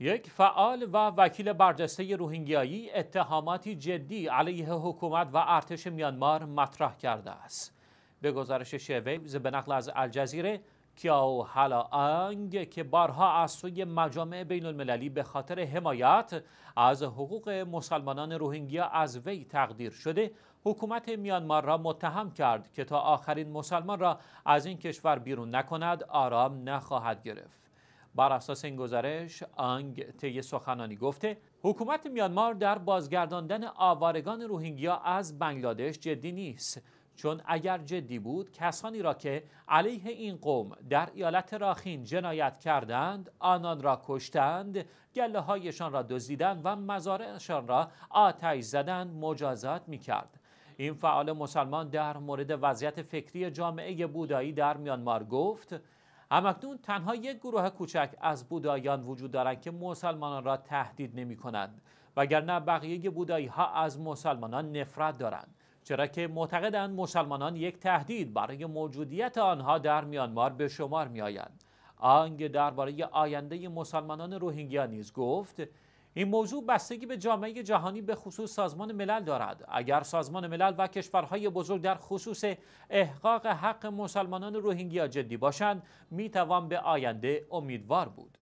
یک فعال و وکیل برجسته روهینگیایی اتهاماتی جدی علیه حکومت و ارتش میانمار مطرح کرده است. به گزارش شویبز به نقل از الجزیره کیاو حالا آنگ که بارها از سوی مجامع بین المللی به خاطر حمایت از حقوق مسلمانان روهینگیا از وی تقدیر شده حکومت میانمار را متهم کرد که تا آخرین مسلمان را از این کشور بیرون نکند آرام نخواهد گرفت. بر اساس این گزارش آنگ طی سخنانی گفته حکومت میانمار در بازگرداندن آوارگان روهینگیا از بنگلادش جدی نیست چون اگر جدی بود کسانی را که علیه این قوم در ایالت راخین جنایت کردند آنان را کشتند گله هایشان را دزدیدند و مزارعشان را آتش زدند مجازات می کرد. این فعال مسلمان در مورد وضعیت فکری جامعه بودایی در میانمار گفت همکنون تنها یک گروه کوچک از بودایان وجود دارند که مسلمانان را تهدید نمی کنند وگرنه بقیه بودایی ها از مسلمانان نفرت دارند چرا که معتقدند مسلمانان یک تهدید برای موجودیت آنها در میانمار به شمار می آیند آنگ درباره آینده مسلمانان روهینگیا نیز گفت این موضوع بستگی به جامعه جهانی به خصوص سازمان ملل دارد اگر سازمان ملل و کشورهای بزرگ در خصوص احقاق حق مسلمانان روهینگیا جدی باشند میتوان به آینده امیدوار بود